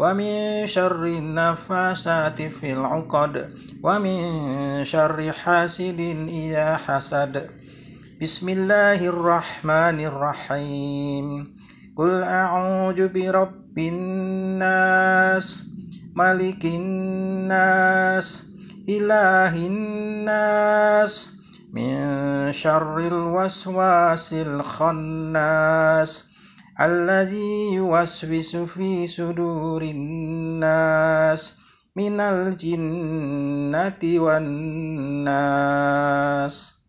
ومن شر النفاسات في العقد ومن شر حاسد إذا حسد بسم الله الرحمن الرحيم قل أعوذ برب الناس ملك الناس إله الناس من شر الوسواس الخناس alladzi yuwaswisu fi sudurin nas minal jinnati wan nas